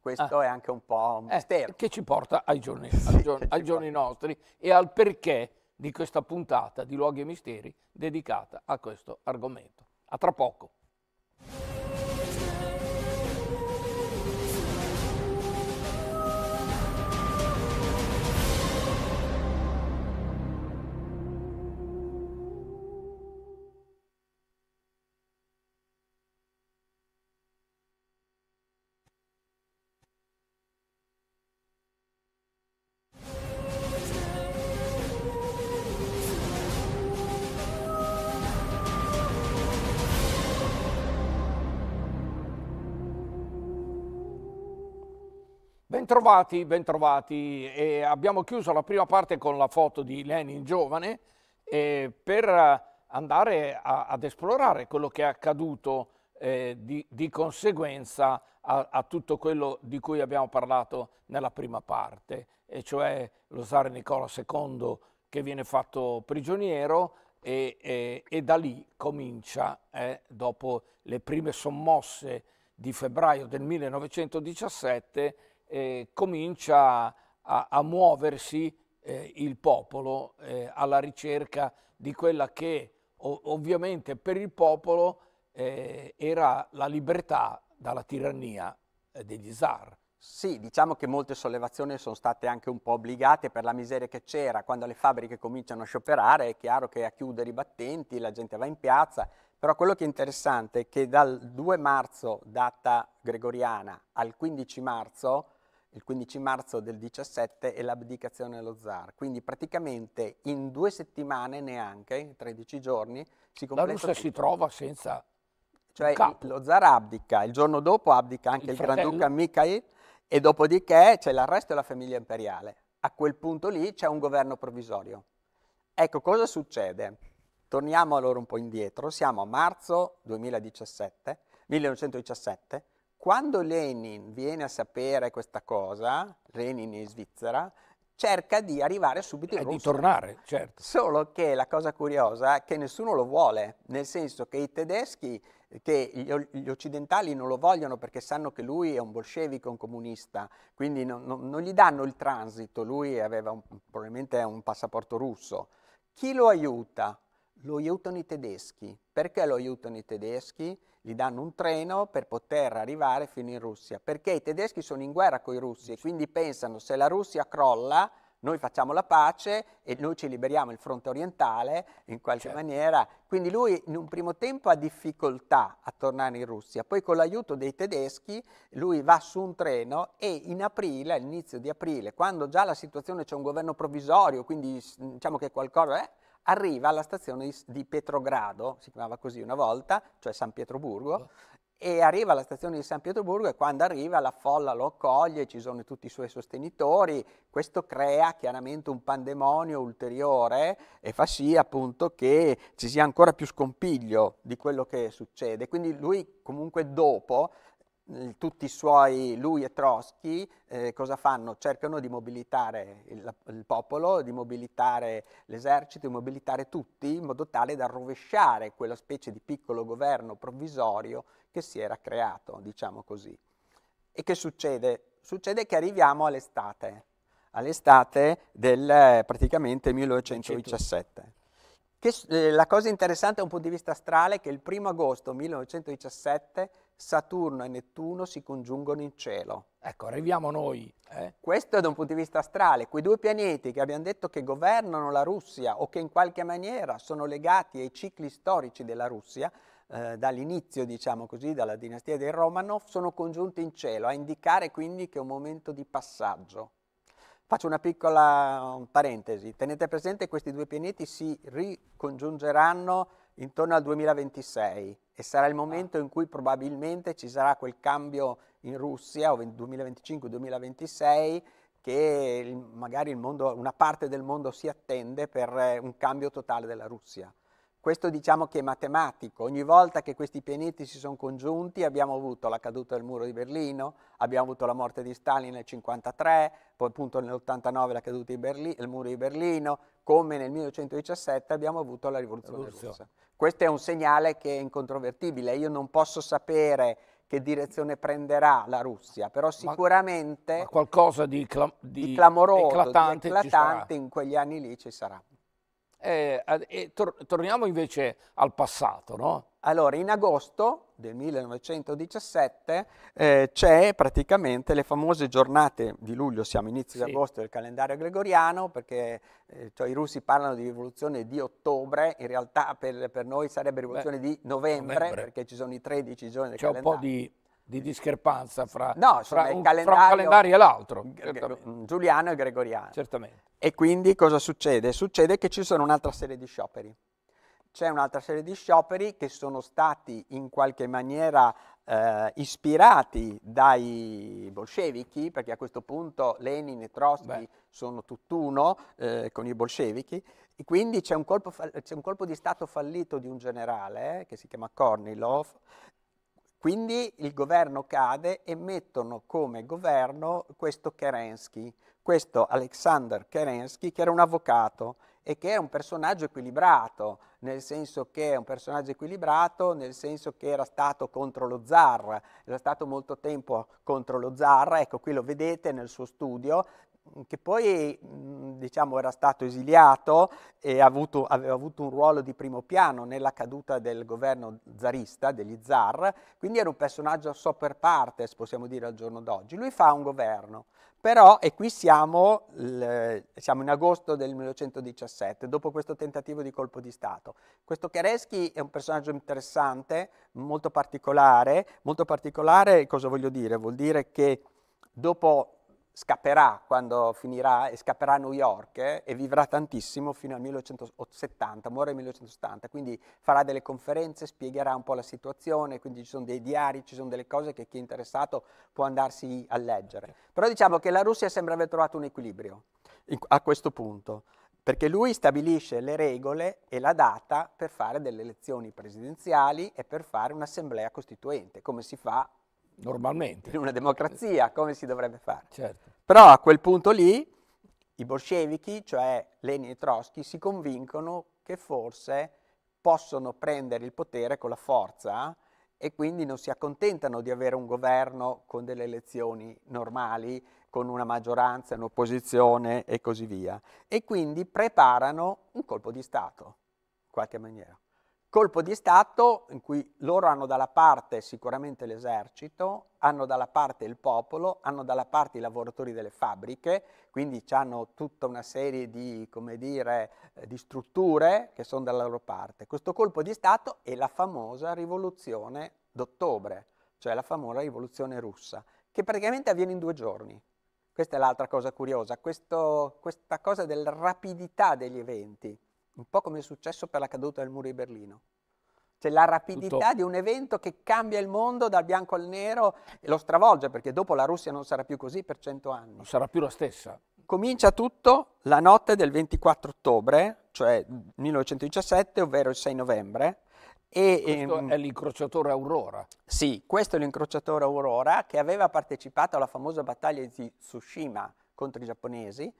Speaker 2: Questo ah. è anche un po' un eh, mistero. Eh, che ci porta ai giorni, sì, ai giorni, ai giorni nostri e al perché
Speaker 1: di questa puntata di Luoghi e Misteri dedicata a questo argomento. A tra poco. Bentrovati, bentrovati. E abbiamo chiuso la prima parte con la foto di Lenin giovane eh, per andare a, ad esplorare quello che è accaduto eh, di, di, conseguenza a, a, tutto quello di cui abbiamo parlato nella prima parte, e cioè lo zar Nicola II che viene fatto prigioniero e, e, e da lì comincia, eh, dopo le prime sommosse di febbraio del 1917, eh, comincia a, a muoversi eh, il popolo eh, alla ricerca di quella che ov ovviamente per il popolo
Speaker 2: eh, era la libertà dalla tirannia eh, degli zar. Sì, diciamo che molte sollevazioni sono state anche un po' obbligate per la miseria che c'era. Quando le fabbriche cominciano a scioperare è chiaro che a chiudere i battenti la gente va in piazza, però quello che è interessante è che dal 2 marzo, data gregoriana, al 15 marzo il 15 marzo del 17 e l'abdicazione dello zar. Quindi praticamente in due settimane neanche, 13 giorni, si completa La Russia tutto. si trova senza Cioè lo zar abdica, il giorno dopo abdica anche il, il Granduca Mikhail e dopodiché c'è l'arresto della famiglia imperiale. A quel punto lì c'è un governo provvisorio. Ecco, cosa succede? Torniamo allora un po' indietro, siamo a marzo 2017, 1917, quando Lenin viene a sapere questa cosa, Lenin in Svizzera, cerca di arrivare subito in eh, Russia. E di tornare, certo. Solo che la cosa curiosa è che nessuno lo vuole, nel senso che i tedeschi, che gli, gli occidentali non lo vogliono perché sanno che lui è un bolscevico, un comunista, quindi non, non, non gli danno il transito, lui aveva un, probabilmente un passaporto russo. Chi lo aiuta? Lo aiutano i tedeschi. Perché lo aiutano i tedeschi? gli danno un treno per poter arrivare fino in Russia, perché i tedeschi sono in guerra con i russi e quindi pensano se la Russia crolla noi facciamo la pace e noi ci liberiamo il fronte orientale in qualche certo. maniera. Quindi lui in un primo tempo ha difficoltà a tornare in Russia, poi con l'aiuto dei tedeschi lui va su un treno e in aprile, all'inizio di aprile, quando già la situazione c'è un governo provvisorio, quindi diciamo che qualcosa... Eh, arriva alla stazione di, Petrogrado, si chiamava così una volta, cioè San Pietroburgo, e arriva alla stazione di San Pietroburgo e quando arriva la folla lo accoglie, ci sono tutti i suoi sostenitori, questo crea chiaramente un pandemonio ulteriore e fa sì appunto che ci sia ancora più scompiglio di quello che succede. Quindi lui comunque dopo tutti i suoi, lui e Trotsky, eh, cosa fanno? Cercano di mobilitare il, il popolo, di mobilitare l'esercito, di mobilitare tutti in modo tale da rovesciare quella specie di piccolo governo provvisorio che si era creato, diciamo così. E che succede? Succede che arriviamo all'estate, all'estate del praticamente 1917. Che, eh, la cosa interessante da un punto di vista astrale è che il primo agosto 1917 Saturno e Nettuno si congiungono in cielo. Ecco, arriviamo noi. Eh? Questo è da un punto di vista astrale. Quei due pianeti che abbiamo detto che governano la Russia o che in qualche maniera sono legati ai cicli storici della Russia, eh, dall'inizio, diciamo così, dalla dinastia dei Romanov, sono congiunti in cielo, a indicare quindi che è un momento di passaggio. Faccio una piccola parentesi. Tenete presente che questi due pianeti si ricongiungeranno intorno al 2026 e sarà il momento in cui probabilmente ci sarà quel cambio in Russia, o 2025-2026, che il, magari mondo, una parte del mondo si attende per eh, un cambio totale della Russia. Questo diciamo che è matematico, ogni volta che questi pianeti si sono congiunti abbiamo avuto la caduta del muro di Berlino, abbiamo avuto la morte di Stalin nel 1953, poi appunto nell'89 la caduta del muro di Berlino, come nel 1917 abbiamo avuto la rivoluzione, rivoluzione. russa. Questo è un segnale che è incontrovertibile, io non posso sapere che direzione prenderà la Russia, però sicuramente ma, ma qualcosa di, clam
Speaker 1: di, di clamoroso, eclatante, di eclatante in
Speaker 2: quegli anni lì ci sarà.
Speaker 1: Eh, eh, tor- torniamo invece al passato, no? Allora, in agosto
Speaker 2: del 1917 eh, c'è praticamente le famose giornate di luglio, siamo inizio sì. di agosto del calendario gregoriano, perché eh, cioè, i russi parlano di rivoluzione di ottobre, in realtà per, per noi sarebbe rivoluzione Beh, di novembre, novembre, perché ci sono i 13 giorni del c'è calendario. C'è
Speaker 1: un po' di di discrepanza fra, no, fra, un, calendario, fra un calendario e
Speaker 2: l'altro. Certamente. Mm, Giuliano e Gregoriano. Certamente. E quindi cosa succede? Succede che ci sono un'altra serie di scioperi. C'è un'altra serie di scioperi che sono stati in qualche maniera eh, ispirati dai bolscevichi, perché a questo punto Lenin e Trotsky Beh. sono tutt'uno eh, con i bolscevichi, e quindi c'è un, colpo, c'è un, colpo, di stato fallito di un generale eh, che si chiama Kornilov quindi il governo cade e mettono come governo questo Kerensky, questo Alexander Kerensky che era un avvocato e che è un personaggio equilibrato, nel senso che è un personaggio equilibrato, nel senso che era stato contro lo zar, era stato molto tempo contro lo zar, ecco qui lo vedete nel suo studio, che poi mm, diciamo, era stato esiliato e avuto, aveva avuto un ruolo di primo piano nella caduta del governo zarista, degli zar, quindi era un personaggio so per partes, possiamo dire, al giorno d'oggi. Lui fa un governo, però, e qui siamo, siamo, in agosto del 1917, dopo questo tentativo di colpo di Stato. Questo Chiareschi è un personaggio interessante, molto particolare, molto particolare, cosa voglio dire? Vuol dire che dopo scapperà quando finirà e scapperà a New York eh, e vivrà tantissimo fino al 1870, muore nel 1870, quindi farà delle conferenze, spiegherà un po' la situazione, quindi ci sono dei diari, ci sono delle cose che chi è interessato può andarsi a leggere. Però diciamo che la Russia sembra aver trovato un equilibrio in, a questo punto, perché lui stabilisce le regole e la data per fare delle elezioni presidenziali e per fare un'assemblea costituente, come si fa Normalmente. In una democrazia, come si dovrebbe fare? Certo. Però a quel punto lì i bolscevichi, cioè Lenin e Trotsky, si convincono che forse possono prendere il potere con la forza e quindi non si accontentano di avere un governo con delle elezioni normali, con una maggioranza, un'opposizione e così via. E quindi preparano un colpo di Stato, in qualche maniera colpo di Stato in cui loro hanno dalla parte sicuramente l'esercito, hanno dalla parte il popolo, hanno dalla parte i lavoratori delle fabbriche, quindi hanno tutta una serie di, dire, eh, di strutture che sono dalla loro parte. Questo colpo di Stato è la famosa rivoluzione d'ottobre, cioè la famosa rivoluzione russa, che praticamente avviene in due giorni. Questa è l'altra cosa curiosa, questo, questa cosa della rapidità degli eventi un po' come è successo per la caduta del muro di Berlino. C'è cioè, la rapidità Tutto. di un evento che cambia il mondo dal bianco al nero e lo stravolge, perché dopo la Russia non sarà più così per cento anni. Non sarà più la stessa. Comincia tutto la notte del 24 ottobre, cioè 1917, ovvero il 6 novembre. E, questo ehm, è l'incrociatore Aurora. Sì, questo è l'incrociatore Aurora che aveva partecipato alla famosa battaglia di Tsushima contro i giapponesi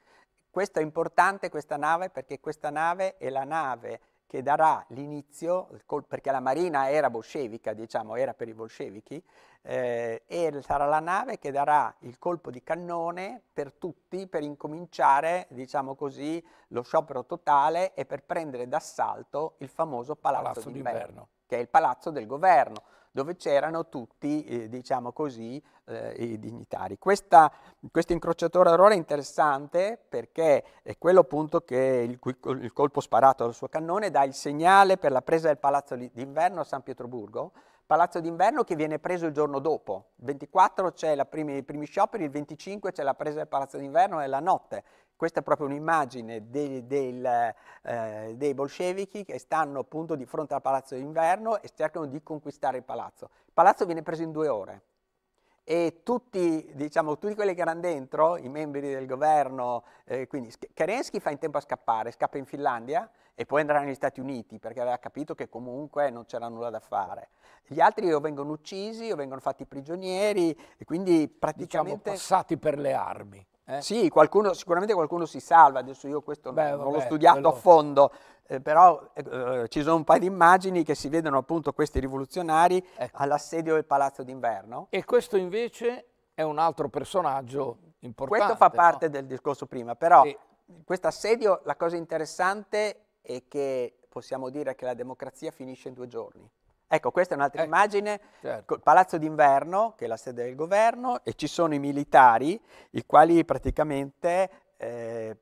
Speaker 2: questo è importante, questa nave, perché questa nave è la nave che darà l'inizio, perché la marina era bolscevica, diciamo, era per i bolscevichi, eh, e sarà la nave che darà il colpo di cannone per tutti, per incominciare, diciamo così, lo sciopero totale e per prendere d'assalto il famoso Palazzo, Palazzo d'inverno, che è il palazzo del governo dove c'erano tutti, eh, diciamo così, eh, i dignitari. Questa, questo incrociatore a rola è interessante perché è quello appunto che il, il colpo sparato dal suo cannone dà il segnale per la presa del palazzo d'inverno a San Pietroburgo, palazzo d'inverno che viene preso il giorno dopo. Il 24 c'è primi, i primi scioperi, il 25 c'è la presa del palazzo d'inverno e la notte. Questa è proprio un'immagine dei, dei, eh, dei bolscevichi che stanno appunto di fronte al palazzo d'inverno e cercano di conquistare il palazzo. Il palazzo viene preso in due ore e tutti, diciamo, tutti quelli che erano dentro, i membri del governo, eh, quindi Kerensky fa in tempo a scappare, scappa in Finlandia e poi andrà negli Stati Uniti perché aveva capito che comunque non c'era nulla da fare. Gli altri o vengono uccisi o vengono fatti prigionieri e quindi diciamo praticamente... Diciamo passati per le armi. Eh? Sì, qualcuno, sicuramente qualcuno si salva, adesso io questo Beh, non l'ho studiato quello... a fondo, eh, però eh, eh, ci sono un paio di immagini che si vedono appunto questi rivoluzionari ecco. all'assedio del Palazzo d'Inverno. E questo invece è un altro personaggio importante. Questo fa parte no? del discorso prima, però sì. questo assedio, la cosa interessante è che possiamo dire che la democrazia finisce in due giorni. Ecco, questa è un'altra eh, immagine, certo. Palazzo d'inverno, che è la sede del governo, e ci sono i militari, i quali praticamente eh,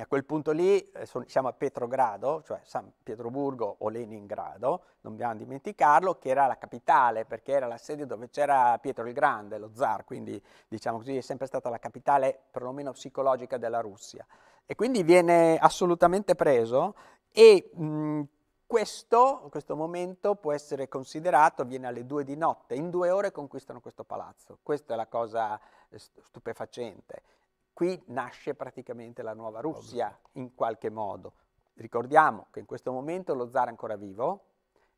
Speaker 2: a quel punto lì eh, sono, siamo a Petrogrado, cioè San Pietroburgo o Leningrado, non dobbiamo dimenticarlo, che era la capitale perché era la sede dove c'era Pietro il Grande, lo zar, quindi diciamo così è sempre stata la capitale perlomeno psicologica della Russia. E quindi viene assolutamente preso e mh, questo, questo momento, può essere considerato, viene alle due di notte, in due ore conquistano questo palazzo. Questa è la cosa eh, stupefacente. Qui nasce praticamente la nuova Russia, in qualche modo. Ricordiamo che in questo momento lo zar è ancora vivo,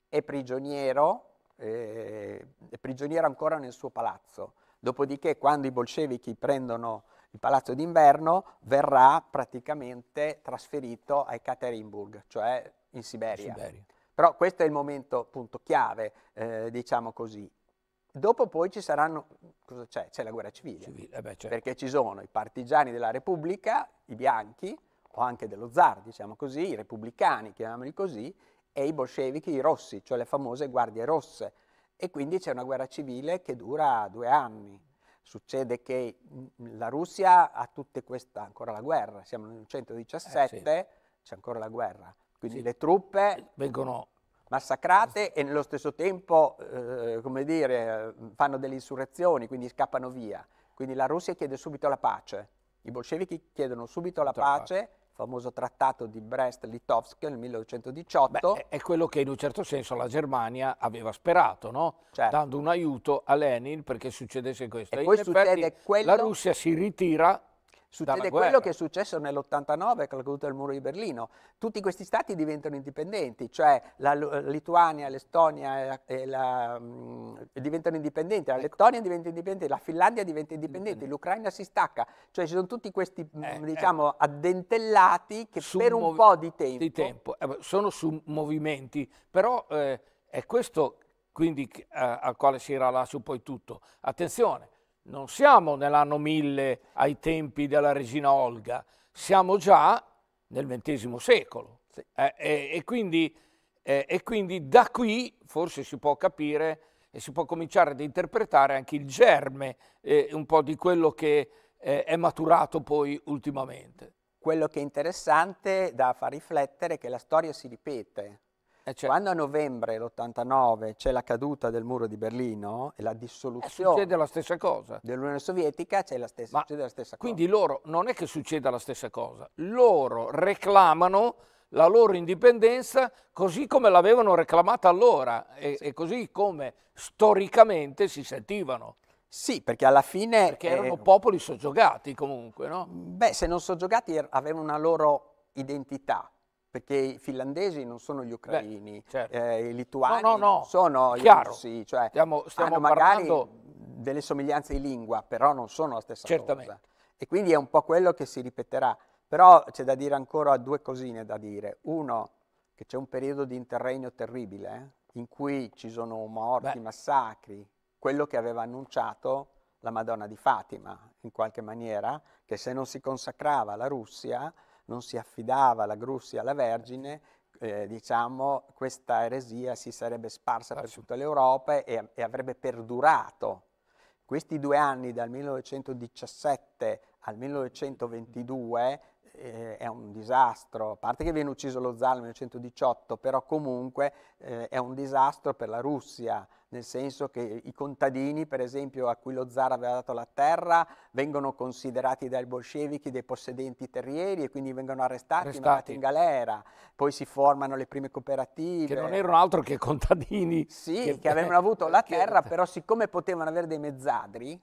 Speaker 2: è prigioniero, eh, è prigioniero ancora nel suo palazzo. Dopodiché, quando i bolscevichi prendono il palazzo d'inverno, verrà praticamente trasferito a Ekaterinburg, cioè in Siberia. Siberia. Però questo è il momento appunto chiave, eh, diciamo così. Dopo poi ci saranno, cosa c'è? C'è la guerra civile, civile eh beh, certo. perché ci sono i partigiani della Repubblica, i bianchi, o anche dello zar, diciamo così, i repubblicani, chiamiamoli così, e i bolscevichi, i rossi, cioè le famose guardie rosse. E quindi c'è una guerra civile che dura due anni. Succede che mm, la Russia ha tutta questa, ancora la guerra, siamo nel 117, eh, sì. c'è ancora la guerra. Quindi le truppe eh, vengono massacrate e nello stesso tempo, eh, come dire, fanno delle insurrezioni, quindi scappano via. Quindi la Russia chiede subito la pace. I bolscevichi chiedono subito la pace, il famoso trattato di Brest-Litovsk nel 1918. Beh, è quello che in un certo senso la Germania aveva sperato, no?
Speaker 1: certo. dando un aiuto a Lenin perché succedesse questo. E, e poi succede effetti, quello... La Russia si ritira
Speaker 2: Succede quello che è successo nell'89 con la caduta del muro di Berlino. Tutti questi stati diventano indipendenti, cioè la eh, Lituania, l'Estonia eh, eh la, mh, mm, diventano indipendenti, la ecco. Lettonia diventa indipendente, la Finlandia diventa indipendente, l'Ucraina si stacca. Cioè ci sono tutti questi mm, eh, eh, diciamo, eh. addentellati che per un po' di tempo... Di tempo.
Speaker 1: sono su movimenti, però è questo quindi al quale si rala su poi tutto. Attenzione, non siamo nell'anno 1000 ai tempi della regina Olga, siamo già nel XX secolo. Sì. Eh, eh, e, quindi, eh, e, quindi, da qui forse si può capire e si può cominciare ad interpretare anche il germe eh, un po' di quello che eh, è
Speaker 2: maturato poi ultimamente. Quello che è interessante da far riflettere è che la storia si ripete, eh, cioè Quando a novembre l'89 c'è la caduta del muro di Berlino e la eh, dissoluzione... Eh, succede la stessa cosa. Dell'Unione Sovietica c'è la stessa, Ma, succede la stessa
Speaker 1: cosa. Quindi loro, non è che succeda la stessa cosa, loro reclamano la loro indipendenza così come l'avevano reclamata allora e, sì. e così come
Speaker 2: storicamente si sentivano. Sì, perché alla fine... Perché erano eh, popoli soggiogati comunque, no? Beh, se non soggiogati er, avevano una loro identità, perché i finlandesi non sono gli ucraini, Beh, certo. eh, i lituani no, no, no. sono Chiaro. i russi, cioè stiamo, stiamo hanno magari parlando... delle somiglianze di lingua, però non sono la stessa Certamente. cosa. E quindi è un po' quello che si ripeterà. Però c'è da dire ancora due cosine da dire. Uno, che c'è un periodo di interregno terribile, eh, in cui ci sono morti, Beh. massacri, quello che aveva annunciato la Madonna di Fatima, in qualche maniera, che se non si consacrava la Russia non si affidava la Grussia alla Vergine, eh, diciamo, questa eresia si sarebbe sparsa per tutta l'Europa e, e avrebbe perdurato. Questi due anni, dal 1917 al 1922, eh, è un disastro, a parte che viene ucciso lo zar nel 1918, però comunque eh, è un disastro per la Russia, nel senso che i contadini, per esempio, a cui lo zar aveva dato la terra, vengono considerati dai bolscevichi dei possedenti terrieri e quindi vengono arrestati, arrestati. mandati in galera. Poi si formano le prime cooperative. Che non erano
Speaker 1: altro che contadini. Sì, che, che avevano avuto
Speaker 2: la terra, che... però siccome potevano avere dei mezzadri,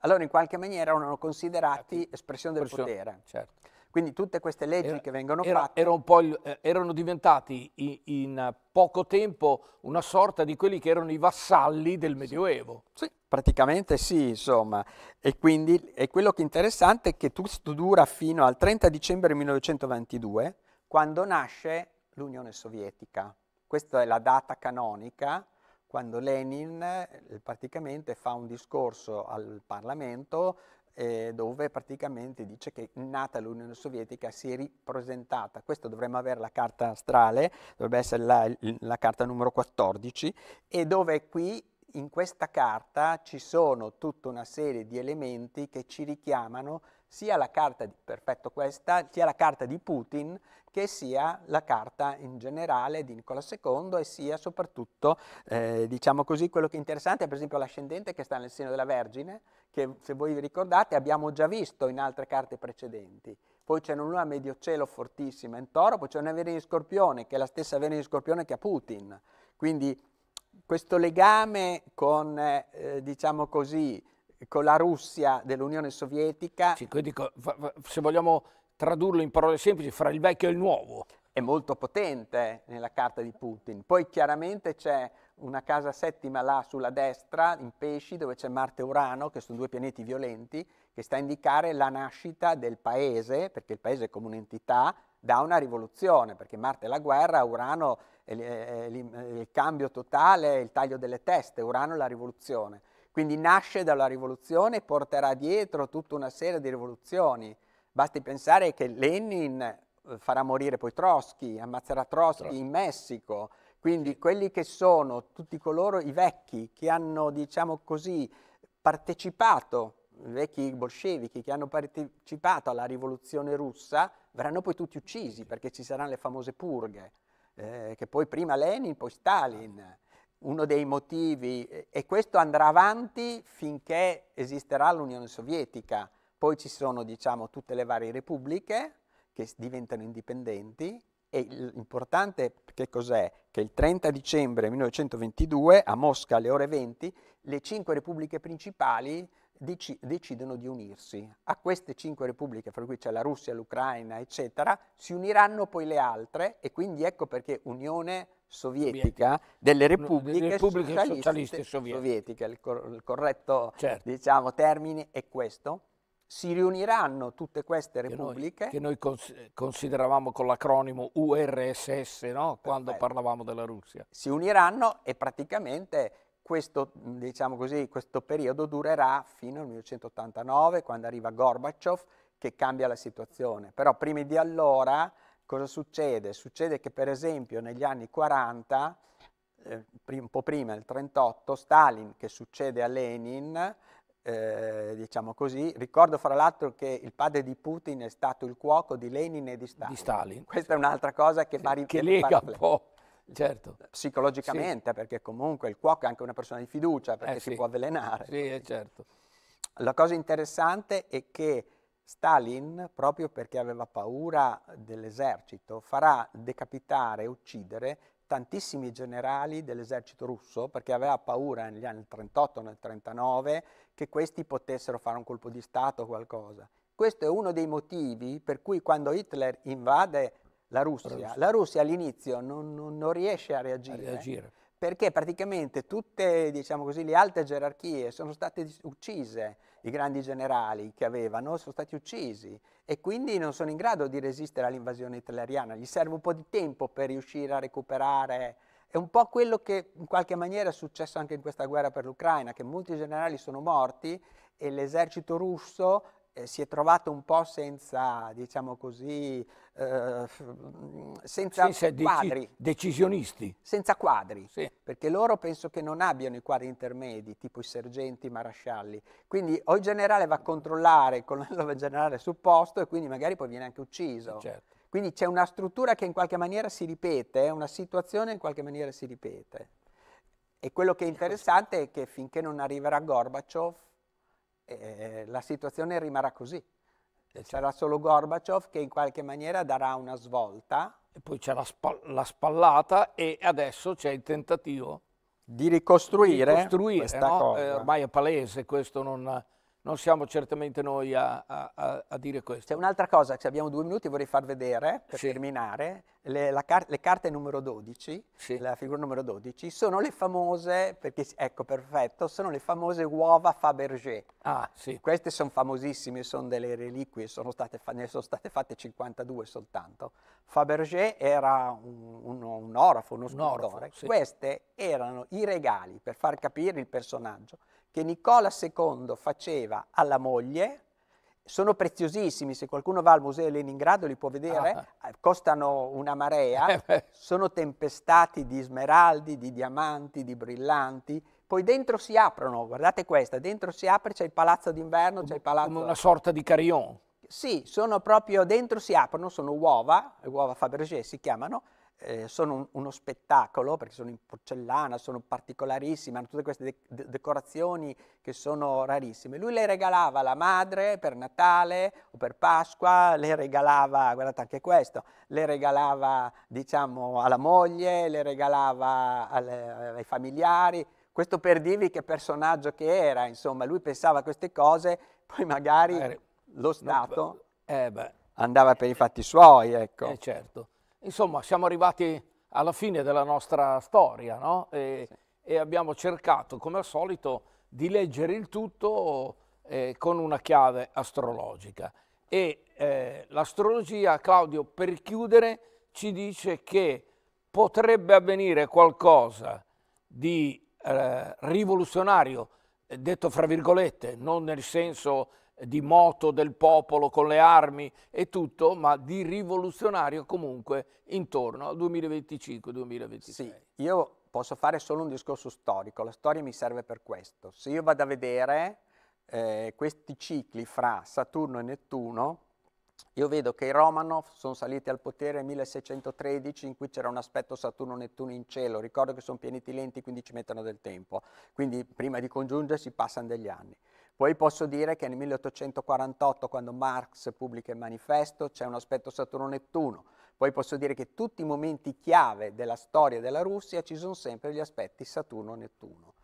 Speaker 2: allora in qualche maniera erano considerati espressione del potere. Certo. Quindi tutte queste leggi era, che vengono era, fatte... Era eh, erano
Speaker 1: diventati in, in, poco tempo una sorta di quelli che erano i vassalli del Medioevo.
Speaker 2: Sì, praticamente sì, insomma. E quindi è quello che è interessante è che tutto dura fino al 30 dicembre 1922, quando nasce l'Unione Sovietica. Questa è la data canonica quando Lenin eh, praticamente fa un discorso al Parlamento eh, dove praticamente dice che nata l'Unione Sovietica si è ripresentata, questo dovremmo avere la carta astrale, dovrebbe essere la, la carta numero 14, e dove qui in questa carta ci sono tutta una serie di elementi che ci richiamano sia la carta di, perfetto questa, sia la carta di Putin che sia la carta in generale di Nicola II e sia soprattutto, eh, diciamo così, quello che è interessante è per esempio l'ascendente che sta nel seno della Vergine, che se voi vi ricordate abbiamo già visto in altre carte precedenti. Poi c'è una medio mediocielo fortissima in toro, poi c'è una Vergine di Scorpione, che è la stessa Vergine di Scorpione che ha Putin. Quindi questo legame con, eh, diciamo così, con la Russia dell'Unione Sovietica. Sì, quindi se vogliamo tradurlo in parole semplici, fra il vecchio e il nuovo. È molto potente nella carta di Putin. Poi chiaramente c'è una casa settima là sulla destra, in pesci, dove c'è Marte e Urano, che sono due pianeti violenti, che sta a indicare la nascita del paese, perché il paese è come un'entità da una rivoluzione, perché Marte è la guerra, Urano è il cambio totale, il taglio delle teste, Urano è la rivoluzione. Quindi nasce dalla rivoluzione e porterà dietro tutta una serie di rivoluzioni. Basti pensare che Lenin eh, farà morire poi Trotsky, ammazzerà Trotsky, in Messico. Quindi quelli che sono tutti coloro, i vecchi, che hanno, diciamo così, partecipato, i vecchi bolscevichi, che hanno partecipato alla rivoluzione russa, verranno poi tutti uccisi perché ci saranno le famose purghe, eh, che poi prima Lenin, poi Stalin uno dei motivi, e questo andrà avanti finché esisterà l'Unione Sovietica, poi ci sono diciamo, tutte le varie repubbliche che diventano indipendenti e l'importante che cos'è? Che il 30 dicembre 1922 a Mosca alle ore 20 le cinque repubbliche principali deci decidono di unirsi. A queste cinque repubbliche, fra cui c'è la Russia, l'Ucraina, eccetera, si uniranno poi le altre e quindi ecco perché Unione sovietica delle repubbliche, delle repubbliche socialiste, socialiste sovietiche, il, cor il, corretto certo. diciamo, termine è questo, si riuniranno tutte queste repubbliche. Che noi, che noi consideravamo con l'acronimo URSS no? quando parlavamo della Russia. Si uniranno e praticamente questo, diciamo così, questo periodo durerà fino al 1989 quando arriva Gorbaciov che cambia la situazione. Però prima di allora Cosa succede? Succede che per esempio negli anni 40, eh, un po' prima nel 38, Stalin, che succede a Lenin, eh, diciamo così, ricordo fra l'altro che il padre di Putin è stato il cuoco di Lenin e di Stalin. Di Stalin. Questa è un'altra cosa che va Che, che lega un po'. Certo. Eh, psicologicamente, sì. perché comunque il cuoco è anche una persona di fiducia, perché eh, si sì. può avvelenare. Sì, eh, certo. La cosa interessante è che Stalin, proprio perché aveva paura dell'esercito, farà decapitare e uccidere tantissimi generali dell'esercito russo perché aveva paura negli anni 38 nel 39 che questi potessero fare un colpo di Stato o qualcosa. Questo è uno dei motivi per cui quando Hitler invade la Russia, la Russia, la Russia all'inizio non, non, non, riesce a reagire, a reagire, perché praticamente tutte diciamo così, le alte gerarchie sono state uccise i grandi generali che avevano sono stati uccisi e quindi non sono in grado di resistere all'invasione italiana, gli serve un po' di tempo per riuscire a recuperare. È un po' quello che in qualche maniera è successo anche in questa guerra per l'Ucraina, che molti generali sono morti e l'esercito russo eh, si è trovato un po' senza, diciamo così, eh, senza, senza quadri. Deci decisionisti. Senza quadri, sì. perché loro penso che non abbiano i quadri intermedi, tipo i sergenti, i marascialli. Quindi o il generale va a controllare con il generale sul posto e quindi magari poi viene anche ucciso. Eh, certo. Quindi c'è una struttura che in qualche maniera si ripete, eh, una situazione in qualche maniera si ripete. E quello che è interessante è che finché non arriverà Gorbaciov, eh, la situazione rimarrà così. Eh, Sarà solo Gorbaciov che in qualche maniera darà una svolta. E poi c'è la, spa
Speaker 1: la spallata e adesso c'è il tentativo
Speaker 2: di ricostruire, ricostruire questa no? cosa. Eh, ormai
Speaker 1: è palese, questo non, non siamo certamente noi a, a,
Speaker 2: a dire questo. C'è un'altra cosa, se abbiamo due minuti vorrei far vedere, per sì. terminare, le, car le, carte numero 12, sì. la figura numero 12, sono le famose, perché ecco perfetto, sono le famose uova Fabergé. Ah, sì. Queste sono famosissime, sono delle reliquie, sono state, ne sono state fatte 52 soltanto. Fabergé era un, un, un orafo, uno scultore. Un orafo, Queste erano i regali per far capire il personaggio che Nicola II faceva alla moglie, sono preziosissimi, se qualcuno va al Museo Leningrado li può vedere, ah. Eh, costano una marea, eh, sono tempestati di smeraldi, di diamanti, di brillanti, poi dentro si aprono, guardate questa, dentro si apre, c'è il palazzo d'inverno, c'è il palazzo... Come una sorta di carillon. Sì, sono proprio dentro si aprono, sono uova, uova Fabergé si chiamano, eh, sono un, uno spettacolo perché sono in porcellana, sono particolarissime, hanno tutte queste de- decorazioni che sono rarissime. Lui le regalava alla madre per Natale o per Pasqua, le regalava, guardate anche questo, le regalava diciamo alla moglie, le regalava alle, ai familiari. Questo per dirvi che personaggio che era, insomma, lui pensava a queste cose, poi magari eh, lo Stato eh, andava per i fatti suoi, ecco. Eh, certo. Insomma, siamo arrivati
Speaker 1: alla fine della nostra storia, no? E, sì. e abbiamo cercato, come al solito, di leggere il tutto eh, con una chiave astrologica. E eh, l'astrologia, Claudio, per chiudere, ci dice che potrebbe avvenire qualcosa di eh, rivoluzionario, detto fra virgolette, non nel senso di moto del popolo con le armi e tutto, ma di rivoluzionario comunque intorno al
Speaker 2: 2025-2026. Sì, io posso fare solo un discorso storico, la storia mi serve per questo. Se io vado a vedere eh, questi cicli fra Saturno e Nettuno, io vedo che i Romanov sono saliti al potere nel 1613 in cui c'era un aspetto Saturno-Nettuno in cielo, ricordo che sono pianeti lenti quindi ci mettono del tempo, quindi prima di congiungersi passano degli anni. Poi posso dire che nel 1848, quando Marx pubblica il manifesto, c'è un aspetto Saturno-Nettuno. Poi posso dire che tutti i momenti chiave della storia della Russia ci sono sempre gli aspetti Saturno-Nettuno.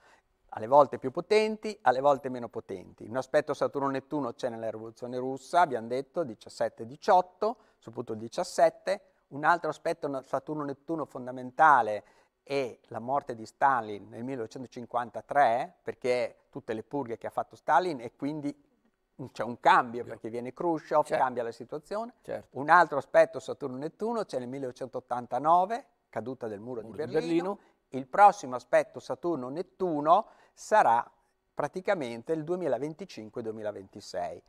Speaker 2: Alle volte più potenti, alle volte meno potenti. Un aspetto Saturno-Nettuno c'è nella rivoluzione russa, abbiamo detto, 17-18, soprattutto il 17. Un altro aspetto Saturno-Nettuno fondamentale e la morte di Stalin nel 1953, perché tutte le purghe che ha fatto Stalin e quindi c'è un cambio perché viene Khrushchev, certo. cambia la situazione. Certo. Un altro aspetto Saturno-Nettuno c'è nel 1989, caduta del muro, muro di, Berlino. di Berlino. Il prossimo aspetto Saturno-Nettuno sarà praticamente il 2025-2026.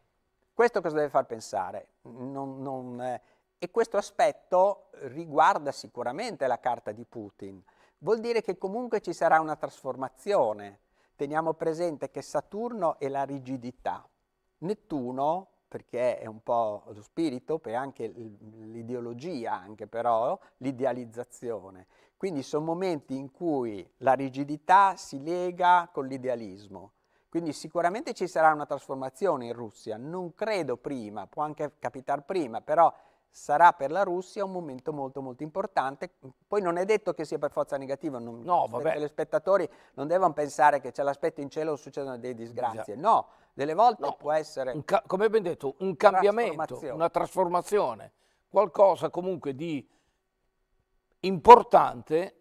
Speaker 2: Questo cosa deve far pensare? Non, non, eh, e questo aspetto riguarda sicuramente la carta di Putin, Vuol dire che comunque ci sarà una trasformazione. Teniamo presente che Saturno è la rigidità, Nettuno, perché è un po' lo spirito, per anche l'ideologia, anche però l'idealizzazione. Quindi sono momenti in cui la rigidità si lega con l'idealismo. Quindi sicuramente ci sarà una trasformazione in Russia, non credo prima, può anche capitare prima, però sarà per la Russia un momento molto molto importante. Poi non è detto che sia per forza negativa, non, no, vabbè. gli spettatori non devono pensare che c'è l'aspetto in cielo o succedono delle disgrazie, no, delle volte no, può essere... come ben detto, un cambiamento,
Speaker 1: trasformazione. una trasformazione, qualcosa comunque di importante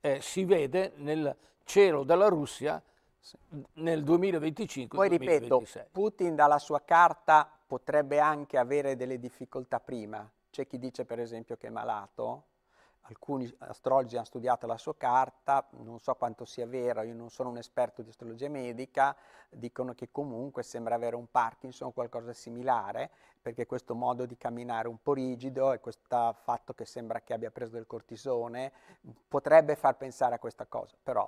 Speaker 1: eh, si vede nel cielo della Russia nel 2025 Poi 2026. ripeto,
Speaker 2: Putin dalla sua carta potrebbe anche avere delle difficoltà prima. C'è chi dice per esempio che è malato, alcuni astrologi hanno studiato la sua carta, non so quanto sia vero, io non sono un esperto di astrologia medica, dicono che comunque sembra avere un Parkinson o qualcosa di similare, perché questo modo di camminare un po' rigido e questo fatto che sembra che abbia preso del cortisone potrebbe far pensare a questa cosa, però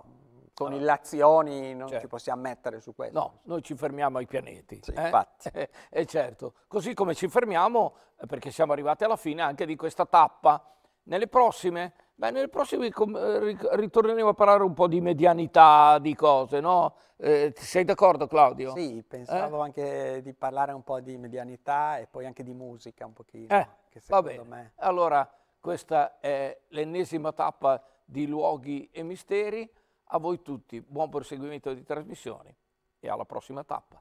Speaker 2: con allora, ah. illazioni non certo. ci possiamo mettere su questo. No, noi ci fermiamo ai pianeti. Sì, eh? infatti. E eh, certo, così come
Speaker 1: ci fermiamo, eh, perché siamo arrivati alla fine anche di questa tappa, nelle prossime, beh, nelle prossime eh, ritorneremo a parlare un po' di medianità, di cose, no? sei d'accordo Claudio? Sì, pensavo
Speaker 2: anche di parlare un po' di medianità e poi anche di musica un pochino. Eh, va bene. Me... Allora, questa è l'ennesima
Speaker 1: tappa di luoghi e misteri. A voi tutti buon proseguimento di trasmissioni e alla prossima tappa.